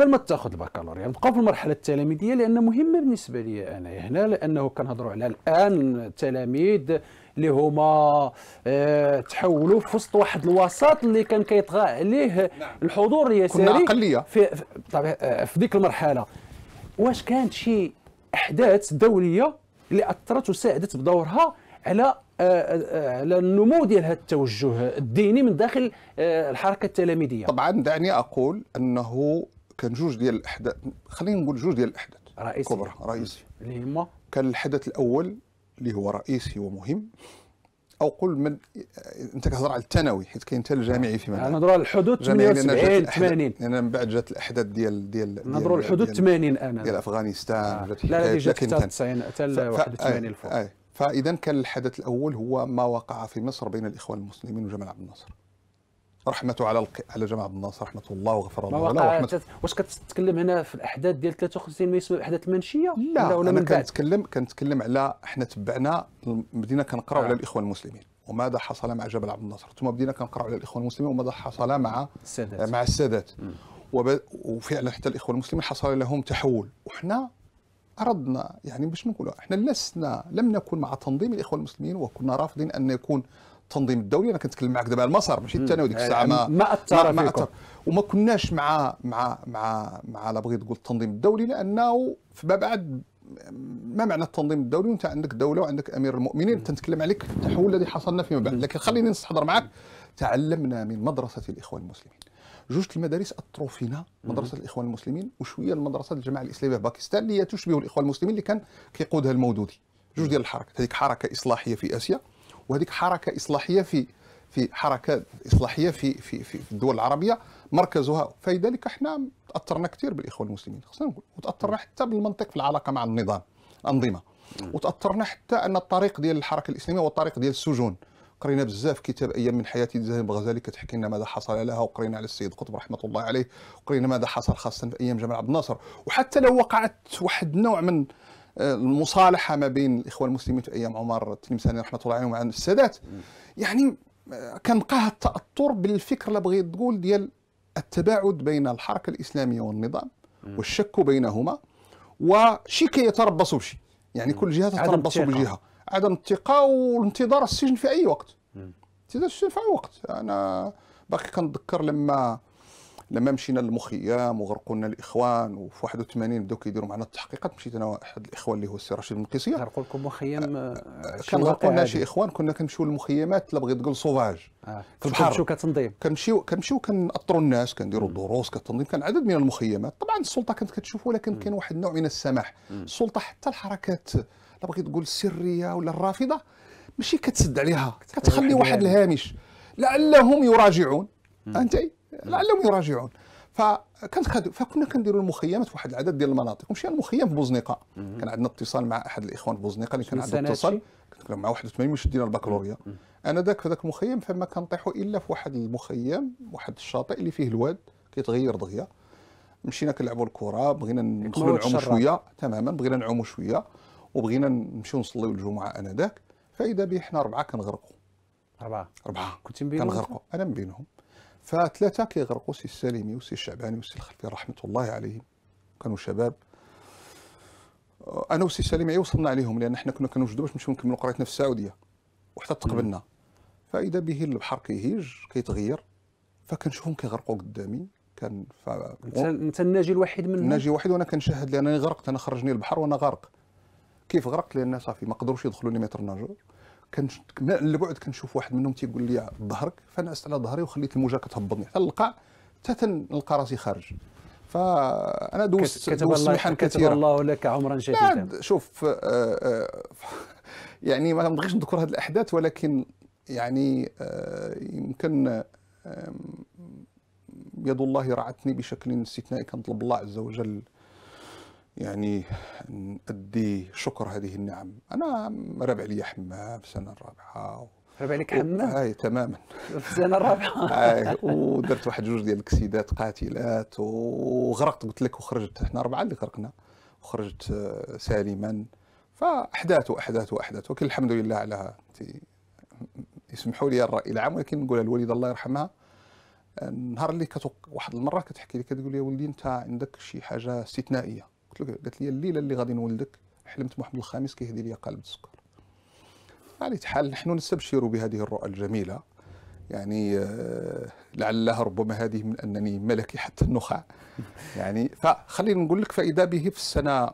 قبل ما تاخذ البكالوريا نبقاو في المرحله التلاميذيه لان مهمه بالنسبه لي انا هنا لانه كنهضروا على الان التلاميذ اللي هما اه تحولوا في وسط واحد الوسط اللي كان كيطغى عليه نعم. الحضور اليساري في في, آه، في ديك المرحله واش كانت شي احداث دوليه اللي اثرت وساعدت بدورها على آه، آه، على النمو ديال هذا التوجه الديني من داخل الحركه التلاميذيه طبعا دعني اقول انه كان جوج ديال الاحداث خلينا نقول جوج ديال الاحداث رئيسي كبرى رئيسي اللي هما كان الحدث الاول اللي هو رئيسي ومهم او قل من انت كتهضر على الثانوي حيت كاين حتى الجامعي في بعد نهضروا على الحدود 78 80 لان من بعد جات الاحداث ديال ديال نهضروا الحدود 80 انا ديال افغانستان آه. جات لا لا جات حتى 90 حتى 81 الفوق آه، فاذا كان الحدث الاول هو ما وقع في مصر بين الاخوان المسلمين وجمال عبد الناصر رحمته على الق... على جماعه الناس رحمه الله وغفر الله له ورحمه واش كتتكلم هنا في الاحداث ديال 53 ما يسمى الاحداث المنشيه لا ولا انا كنتكلم كنتكلم على حنا تبعنا بدينا كنقراو على آه. الاخوان المسلمين وماذا حصل مع جبل عبد الناصر ثم بدينا كنقراو على الاخوان المسلمين وماذا حصل مع السادات مع السادات وب... وفعلا حتى الاخوان المسلمين حصل لهم تحول وحنا اردنا يعني باش نقولوا احنا لسنا لم نكن مع تنظيم الاخوان المسلمين وكنا رافضين ان يكون التنظيم الدولي انا كنتكلم معك دابا على المسار ماشي الثانوي ديك الساعه يعني ما ما اثر ما اثر وما كناش مع مع مع مع لا بغيت تقول التنظيم الدولي لانه فيما بعد ما معنى التنظيم الدولي وانت عندك دوله وعندك امير المؤمنين تنتكلم عليك التحول الذي حصلنا فيما بعد لكن خليني نستحضر معك تعلمنا من مدرسه الاخوان المسلمين جوج المدارس اثروا فينا مدرسه الاخوان المسلمين وشويه المدرسه الجماعه الاسلاميه في باكستان اللي هي تشبه الاخوان المسلمين اللي كان كيقودها المودودي جوج ديال الحركات هذيك حركه اصلاحيه في اسيا وهذيك حركه اصلاحيه في في حركات اصلاحيه في في في الدول العربيه مركزها فلذلك احنا تاثرنا كثير بالاخوان المسلمين خصنا نقول وتاثرنا حتى بالمنطق في العلاقه مع النظام الانظمه وتاثرنا حتى ان الطريق ديال الحركه الاسلاميه هو الطريق ديال السجون قرينا بزاف كتاب ايام من حياه الذهب بغزالي كتحكي لنا ماذا حصل لها وقرينا على السيد قطب رحمه الله عليه وقرينا ماذا حصل خاصه في ايام جمال عبد الناصر وحتى لو وقعت واحد النوع من المصالحه ما بين الاخوه المسلمين في ايام عمر التلمساني رحمه الله عليهم عن السادات يعني آه، كنلقاه التاثر بالفكر اللي بغيت تقول ديال التباعد بين الحركه الاسلاميه والنظام والشك بينهما وشي يتربصوا بشي يعني كل جهه تتربص بجهه عدم الثقه وانتظار السجن في اي وقت انتظار السجن في اي وقت انا باقي كنتذكر لما لما مشينا للمخيم وغرقونا الاخوان وفي 81 بداو كيديروا معنا التحقيقات مشيت انا واحد الاخوان اللي هو السي رشيد المقيسيه غرقوا لكم مخيم كان آه، آه، كان غرقونا شي اخوان كنا كنمشيو للمخيمات لا بغيت تقول سوفاج آه، في البحر كنمشيو كتنظيم كنمشيو كنمشيو كنأطروا الناس كنديروا الدروس كتنظيم كان عدد من المخيمات طبعا السلطه كانت كتشوف ولكن كان واحد النوع من السماح السلطه حتى الحركات لا بغيت تقول السريه ولا الرافضه ماشي كتسد عليها كتخلي واحد الهامش لعلهم يراجعون انت لعلهم يراجعون فكنت فكنا كنديروا المخيمات في واحد العدد ديال المناطق ومشينا المخيم في بوزنيقه كان عندنا اتصال مع احد الاخوان في بوزنيقه اللي كان عنده اتصال كنت مع 81 مش دينا البكالوريا انا ذاك في ذاك المخيم فما كنطيحوا الا في واحد المخيم واحد الشاطئ اللي فيه الواد كيتغير دغيا مشينا كنلعبوا الكره بغينا ندخلوا نعوموا شويه تماما بغينا نعوموا شويه وبغينا نمشيو نصليو الجمعه انذاك فاذا به حنا اربعه كنغرقوا اربعه اربعه كنت من بينهم كنغرقوا انا من بينهم فثلاثه كيغرقوا سي السليمي وسي الشعباني وسي الخلفي رحمه الله عليهم كانوا شباب انا وسي السليمي وصلنا عليهم لان حنا كنا كنوجدوا باش نمشيو نكملوا قرايتنا في السعوديه وحتى تقبلنا فاذا به البحر كيهيج كيتغير فكنشوفهم كيغرقوا قدامي كان ف... انت انت الناجي الوحيد منهم الناجي الوحيد وانا كنشاهد لانني غرقت انا خرجني البحر وانا غارق كيف غرقت لان صافي ما قدروش يدخلوني متر ناجور كنش... البعد كنشوف واحد منهم تيقول لي ظهرك فنعست على ظهري وخليت الموجه كتهبطني حتى القاع حتى نلقى راسي خارج فانا دوست كتب دوست محن كثيره كتب الله لك عمرا شديدا شوف آه، آه، يعني ما نبغيش نذكر هذه الاحداث ولكن يعني آه، يمكن يد الله رعتني بشكل استثنائي كنطلب الله عز وجل يعني نأدي شكر هذه النعم أنا ربع لي حمام في السنة الرابعة ربع لك حمام؟ اي تماما في السنة الرابعة اي ودرت واحد جوج ديال الكسيدات قاتلات وغرقت قلت لك وخرجت احنا أربعة اللي غرقنا وخرجت آه، سالما فأحداث وأحداث وأحداث ولكن الحمد لله على يسمحوا لي الرأي العام ولكن نقولها الوالدة الله يرحمها النهار آه، اللي كتوق... واحد المره كتحكي لي كتقول لي يا ولدي انت عندك شي حاجه استثنائيه قلت لك قالت لي الليله اللي غادي نولدك حلمت محمد الخامس كيهدي لي قلب السكر على حال نحن نستبشر بهذه الرؤى الجميله يعني آه، لعلها ربما هذه من انني ملكي حتى النخاع يعني فخلينا نقول لك فاذا به في السنه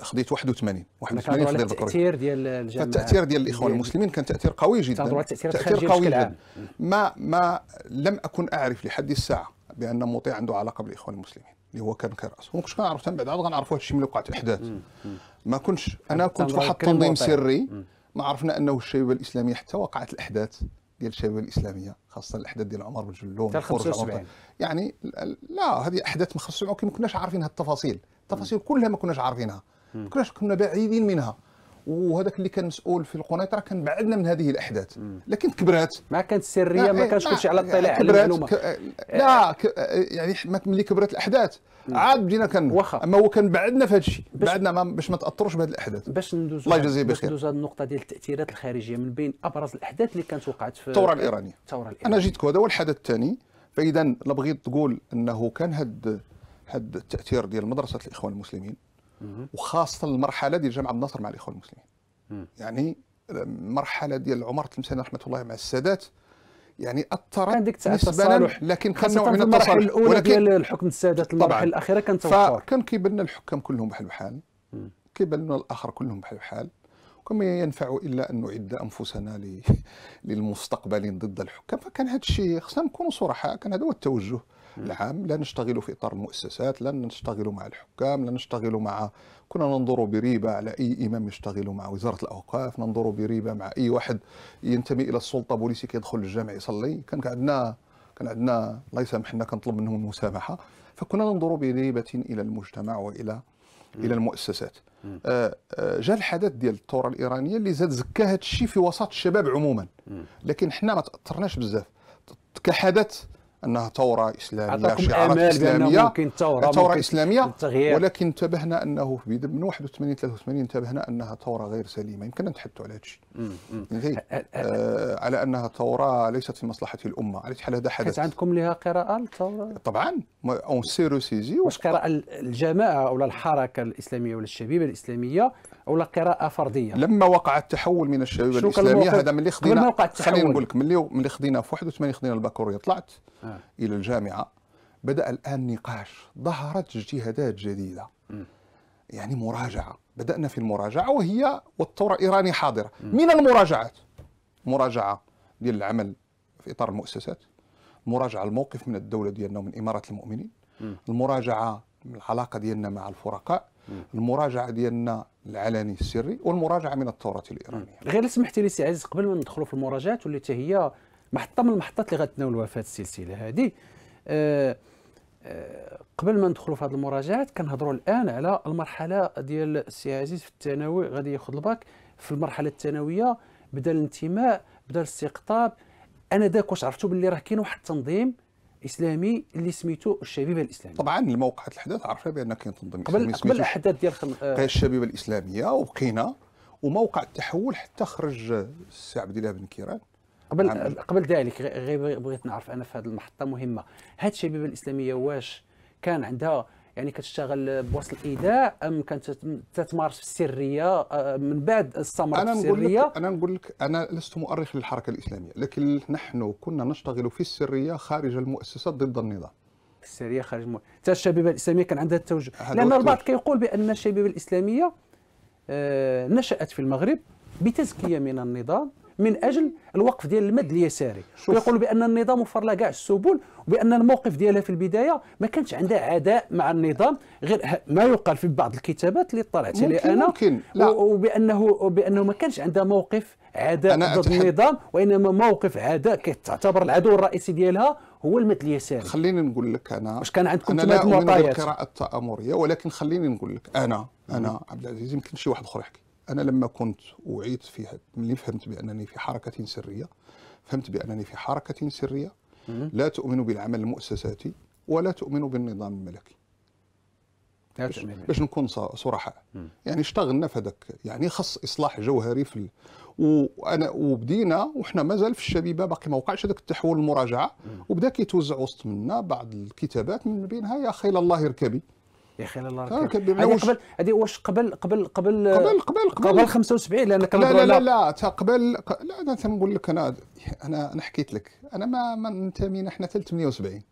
خديت 81 81 خديت التاثير ديال الجامعه التاثير ديال الاخوان ديال المسلمين كان تاثير قوي جدا تاثير قوي جدا ما ما لم اكن اعرف لحد الساعه بان مطيع عنده علاقه بالاخوان المسلمين اللي هو كان كراس وما كنتش كنعرف حتى من بعد عاد هادشي ملي وقعت الاحداث ما كنتش انا كنت في واحد التنظيم سري ما عرفنا انه الشبيبه الاسلاميه حتى وقعت الاحداث ديال الشبيبه الاسلاميه خاصه الاحداث ديال عمر بن جلون يعني لا هذه احداث من 75 ما كناش هاد التفاصيل التفاصيل كلها ما كناش عارفينها ما كناش كنا بعيدين منها وهذاك اللي كان مسؤول في القنيطره راه كان بعدنا من هذه الاحداث لكن كبرات ما كانت سريه ما كانش كلشي على اطلاع على المعلومه ك... لا آه. آه، يعني ملي كبرت الاحداث عاد بدينا كان وخا. اما هو كان بعدنا في هذا الشيء بعدنا ما... باش ما تاثروش بهذه الاحداث باش ندوز الله يجازيه بخير باش ندوز هذه النقطه ديال التاثيرات الخارجيه من بين ابرز الاحداث اللي كانت وقعت في الثوره الايرانيه الثوره الايرانيه انا جيتك هذا هو الحدث الثاني فاذا لا بغيت تقول انه كان هاد هاد التاثير ديال مدرسه الاخوان المسلمين وخاصه المرحله ديال جمع النصر مع الاخوان المسلمين يعني المرحله آه، ديال عمر تلمسان رحمه الله مع السادات يعني اثرت نسبة لكن كان نوع من التصالح الاولى ديال الحكم السادات المرحله الاخيره كان توفر فكان كيبان لنا الحكام كلهم بحال بحال كيبان لنا الاخر كلهم بحال بحال وما ينفع الا ان نعد انفسنا للمستقبل ضد الحكام فكان هذا الشيء خصنا نكونوا صرحاء كان هذا هو التوجه العام لا نشتغل في إطار المؤسسات لا نشتغل مع الحكام لا نشتغل مع كنا ننظر بريبة على أي إمام يشتغل مع وزارة الأوقاف ننظر بريبة مع أي واحد ينتمي إلى السلطة بوليسي كيدخل للجامع يصلي كان عندنا كان عندنا الله يسامحنا كنطلب منهم المسامحة فكنا ننظر بريبة إلى المجتمع وإلى الى المؤسسات آه، آه، جاء الحدث ديال الثوره الايرانيه اللي زاد زكا هذا الشيء في وسط الشباب عموما لكن حنا ما تاثرناش بزاف كحدث انها ثوره اسلاميه شعارات اسلاميه ممكن ثوره ثوره اسلاميه التغيير. ولكن انتبهنا انه من 81 83 انتبهنا انها ثوره غير سليمه يمكن نتحدثوا على هذا الشيء أه،, أه،, أه. آه على انها ثوره ليست في مصلحه الامه على حال هذا حدث عندكم لها قراءه الثوره طبعا اون سيرو سيزي واش قراءه الجماعه ولا الحركه الاسلاميه ولا الشبيبه الاسلاميه ولا قراءه فرديه لما وقع التحول من الشباب الاسلاميه هذا من اللي خدينا خلينا نقول لك من اللي خدينا في 81 خدينا البكالوريا طلعت آه. الى الجامعه بدا الان نقاش ظهرت اجتهادات جديده م. يعني مراجعه بدانا في المراجعه وهي والثوره الايراني حاضره م. من المراجعات مراجعه ديال العمل في اطار المؤسسات مراجعه الموقف من الدوله ديالنا ومن اماره المؤمنين م. المراجعه العلاقه ديالنا مع الفرقاء المراجعه ديالنا العلني السري والمراجعه من الثوره الايرانيه غير سمحتي لي سي عزيز قبل ما ندخلوا في المراجعات واللي حتى هي محطه من المحطات اللي غتناولوها في هذه السلسله هذه أه أه قبل ما ندخلوا في هذه المراجعات كنهضروا الان على المرحله ديال السي عزيز في الثانوي غادي ياخذ الباك في المرحله الثانويه بدا الانتماء بدا الاستقطاب انا داك واش عرفتوا باللي راه كاين واحد التنظيم الاسلامي اللي سميتو الشبيبه الاسلاميه طبعا الموقع الاحداث عرفنا بان كاين تنظيم قبل قبل الاحداث ديال خم... الشبيبه الاسلاميه وبقينا وموقع التحول حتى خرج السي عبد الله بن كيران قبل عم... قبل ذلك غير بغيت نعرف انا في هذه المحطه مهمه هاد الشبيبه الاسلاميه واش كان عندها يعني كتشتغل بوسط الايداع ام كانت تتمارس في السريه آه، من بعد السمر أنا في السريه لك انا نقول لك انا لست مؤرخ للحركه الاسلاميه لكن نحن كنا نشتغل في السريه خارج المؤسسات ضد النظام السريه خارج حتى الشبيبه الاسلاميه كان عندها التوجه لان البعض كيقول بان الشبيبه الاسلاميه آه، نشات في المغرب بتزكيه من النظام من اجل الوقف ديال المد اليساري ويقولوا بان النظام وفر لها كاع السبل وبان الموقف ديالها في البدايه ما كانش عندها عداء مع النظام غير ما يقال في بعض الكتابات اللي طلعت لي انا ممكن لا. وبانه بانه ما كانش عندها موقف عداء ضد النظام وانما موقف عداء كتعتبر العدو الرئيسي ديالها هو المد اليساري خليني نقول لك انا واش كان عندكم ثلاث معطيات انا لا القراءه التامريه ولكن خليني نقول لك انا انا عبد العزيز يمكن شي واحد اخر يحكي انا لما كنت وعيت في ملي فهمت بانني في حركه سريه فهمت بانني في حركه سريه لا تؤمن بالعمل المؤسساتي ولا تؤمن بالنظام الملكي باش, باش نكون صرحاء يعني اشتغلنا في هذاك يعني خص اصلاح جوهري في وانا وبدينا وحنا مازال في الشبيبه باقي ما وقعش هذاك التحول المراجعه وبدا كيتوزع وسط منا بعض الكتابات من بينها يا خيل الله اركبي يا اخي الله راك قبل هذه واش قبل قبل قبل قبل قبل قبل, قبل 75 لان كنهضروا لا لا لا لا قبل لا انا تنقول لك انا انا انا حكيت لك انا ما ما منتمينا حنا حتى 78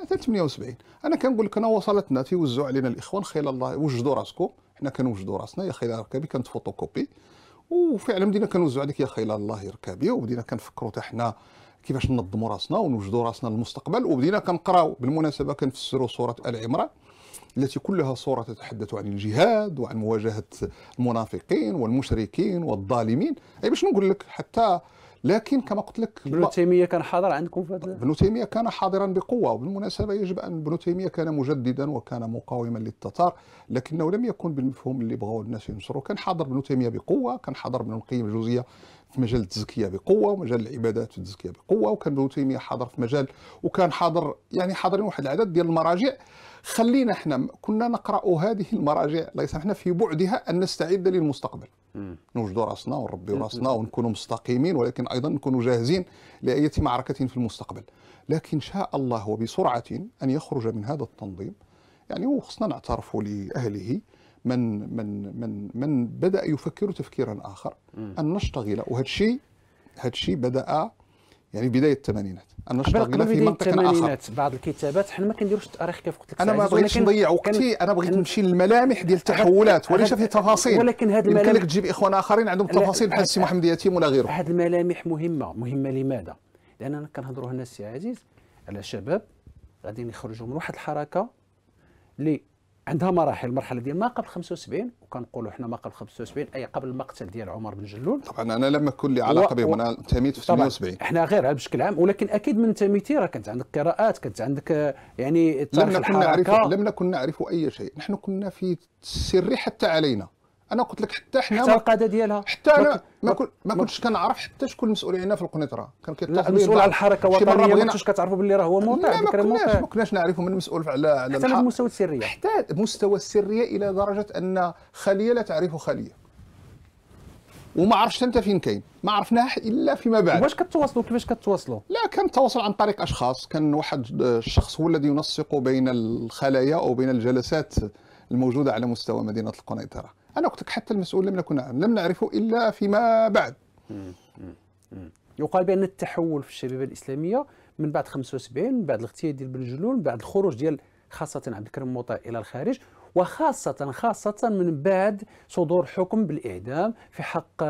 حتى 78 انا كنقول لك انا وصلتنا تيوزعوا علينا الاخوان خيل الله وجدوا راسكم حنا كنوجدوا راسنا يا خيل ركابي كانت فوتوكوبي وفعلا بدينا كنوزعوا عليك يا خيل الله ركابي وبدينا كنفكروا حتى حنا كيفاش ننظموا راسنا ونوجدوا راسنا للمستقبل وبدينا كنقراو بالمناسبه كنفسروا سوره ال عمران التي كلها صورة تتحدث عن الجهاد وعن مواجهة المنافقين والمشركين والظالمين أي باش نقول لك حتى لكن كما قلت لك ابن تيميه كان حاضر عندكم في ابن تيميه كان حاضرا بقوه وبالمناسبه يجب ان ابن تيميه كان مجددا وكان مقاوما للتتار لكنه لم يكن بالمفهوم اللي بغاو الناس ينشروه كان حاضر ابن تيميه بقوه كان حاضر ابن القيم الجوزيه في مجال التزكيه بقوه ومجال العبادات في التزكيه بقوه وكان ابن تيميه حاضر في مجال وكان حاضر يعني حاضرين واحد العدد ديال المراجع خلينا احنا كنا نقرا هذه المراجع الله احنا في بعدها ان نستعد للمستقبل نوجدوا راسنا ونربيوا راسنا ونكونوا مستقيمين ولكن ايضا نكونوا جاهزين لاي معركه في المستقبل لكن شاء الله وبسرعه ان يخرج من هذا التنظيم يعني وخصنا نعترف لاهله من من من من بدا يفكر تفكيرا اخر ان نشتغل وهذا الشيء هذا الشيء بدا يعني بدايه الثمانينات انا اشتغل في منطق الثمانينات بعض الكتابات حنا ما كنديروش التاريخ كيف قلت لك انا ما بغيتش نضيع وقتي انا بغيت نمشي للملامح ديال التحولات وليس في تفاصيل ولكن هذه الملامح يمكن لك تجيب اخوان اخرين عندهم تفاصيل بحال السي محمد يتيم ولا غيره هذه الملامح مهمه مهمه لماذا؟ لاننا كنهضروا هنا السي عزيز على شباب غادي يخرجوا من واحد الحركه اللي عندها مراحل المرحله ديال ما قبل 75 وكنقولوا حنا ما قبل 75 اي قبل المقتل ديال عمر بن جلول طبعا انا لما كل لي علاقه بهم انا انتميت في 78 حنا غير بشكل عام ولكن اكيد من تميتي راه كانت عندك قراءات كانت عندك يعني لم نكن نعرف لم نكن نعرف اي شيء نحن كنا في السر حتى علينا انا قلت لك حتى حنا حتى القاده ديالها حتى انا ما, كن ما كنتش كنعرف حتى شكون المسؤول عندنا في القنيطره كان كيطلع المسؤول على الحركه الوطنيه ما كنتوش كتعرفوا باللي راه هو موقع ما كناش ما كناش نعرفوا من المسؤول على على حتى من السريه حتى مستوى السريه الى درجه ان خليه لا تعرف خليه وما عرفتش انت فين كاين ما عرفناها الا فيما بعد واش كتواصلوا كيفاش كتواصلوا لا كان التواصل عن طريق اشخاص كان واحد آه، الشخص هو الذي ينسق بين الخلايا او بين الجلسات الموجوده على مستوى مدينه القنيطره أنا قلت لك حتى المسؤول لم نكن لم نعرفه إلا فيما بعد يقال بأن التحول في الشبيبة الإسلامية من بعد 75 من بعد الاغتيال ديال بن جلول من بعد الخروج ديال خاصة عبد الكريم موطا إلى الخارج وخاصة خاصة من بعد صدور حكم بالإعدام في حق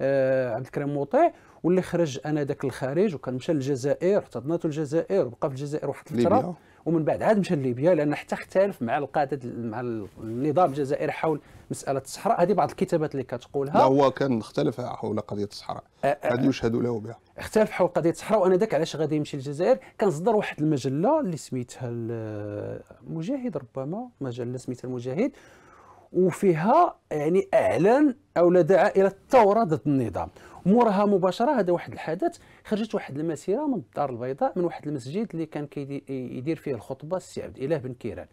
آه، عبد الكريم موطا واللي خرج انا ذاك الخارج وكان مشى للجزائر احتضنته الجزائر وبقى في الجزائر واحد الفترة ومن بعد عاد مشى لليبيا لان حتى اختلف مع القاده مع النظام الجزائري حول مساله الصحراء هذه بعض الكتابات اللي كتقولها لا هو كان اختلف حول قضيه الصحراء هذه يشهد له بها اختلف حول قضيه الصحراء وانا ذاك علاش غادي يمشي للجزائر كان صدر واحد المجله اللي سميتها المجاهد ربما مجله سميتها المجاهد وفيها يعني اعلن او دعا الى الثوره ضد النظام مورها مباشره هذا واحد الحدث خرجت واحد المسيره من الدار البيضاء من واحد المسجد اللي كان كيدير فيه الخطبه السي عبد الاله بن كيران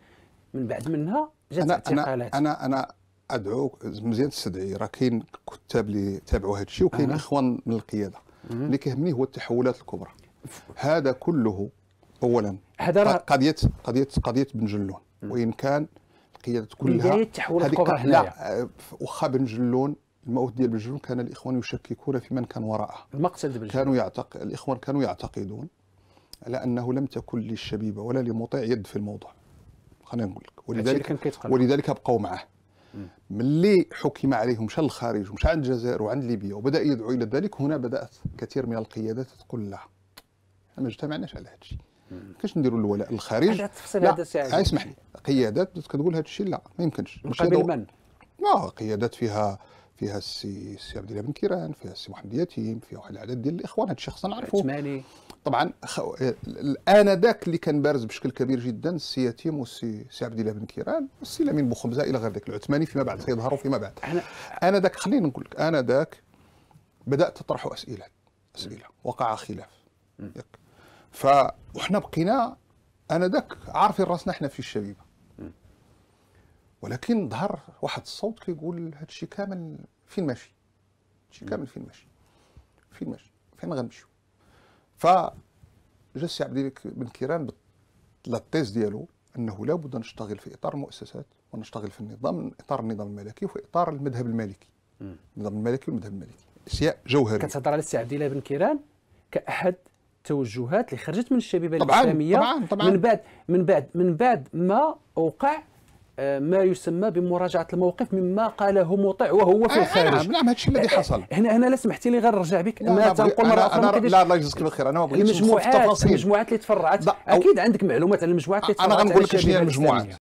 من بعد منها جات أنا اعتقالات انا انا ادعو مزيان تستدعي راه كاين كتاب اللي تابعوا هذا الشيء وكاين آه. اخوان من القياده مم. اللي كيهمني هو التحولات الكبرى هذا كله اولا هذا قضيه قضيه قضيه بن جلون أمم. وان كان القيادة كلها بدايه التحولات الكبرى هنايا آه، واخا بن جلون الموت ديال بالجنون كان الاخوان يشككون في من كان وراءه المقتل بالجنون كانوا يعتق... الاخوان كانوا يعتقدون على انه لم تكن للشبيبه ولا لمطيع يد في الموضوع خلينا نقول لك ولذلك ولذلك بقوا معه ملي حكم عليهم مشى للخارج ومشى عند الجزائر وعند ليبيا وبدا يدعو الى ذلك هنا بدات كثير من القيادات تقول لا ما اجتمعناش على هذا الشيء كاش نديروا الولاء للخارج هذا التفصيل هذا آه، اسمح لي قيادات كتقول هذا الشيء لا ما يمكنش من قبل من؟ لا آه، قيادات فيها فيها السي السي عبد الله بن كيران فيها السي محمد يتيم فيها واحد العدد ديال الاخوان هذا الشخص نعرفوه طبعا خو... انذاك آه، اللي كان بارز بشكل كبير جدا السي يتيم والسي سي عبد الله بن كيران والسي لامين بوخمزه الى غير ذاك العثماني فيما بعد سيظهروا فيما بعد أنا... ذاك خليني نقول لك انا ذاك بدات تطرح اسئله اسئله وقع خلاف فاحنا بقينا بقينا ذاك عارفين راسنا احنا في الشبيبه ولكن ظهر واحد الصوت كيقول هادشي كامل فين ماشي هادشي كامل فين ماشي فين ماشي فين غنمشيو ف جا السي عبد بن كيران بالتيز ديالو انه لابد نشتغل في اطار المؤسسات ونشتغل في النظام اطار النظام الملكي وفي اطار المذهب المالكي النظام الملكي والمذهب المالكي اشياء جوهريه كتهضر على السي عبد الملك بن كيران كاحد التوجهات اللي خرجت من الشبيبه طبعاً الاسلاميه طبعاً طبعاً من بعد من بعد من بعد ما وقع آه، ما يسمى بمراجعه الموقف مما قاله مطيع وهو في آه، آه، الخارج نعم نعم هذا الشيء الذي حصل هنا هنا لا سمحتي لي غير نرجع بك ما تنقل مره اخرى لا الله يجزيك بالخير انا ما بغيتش المجموعات المجموعات اللي تفرعت اكيد عندك معلومات على المجموعات اللي تفرعت انا غنقول لك شنو هي المجموعات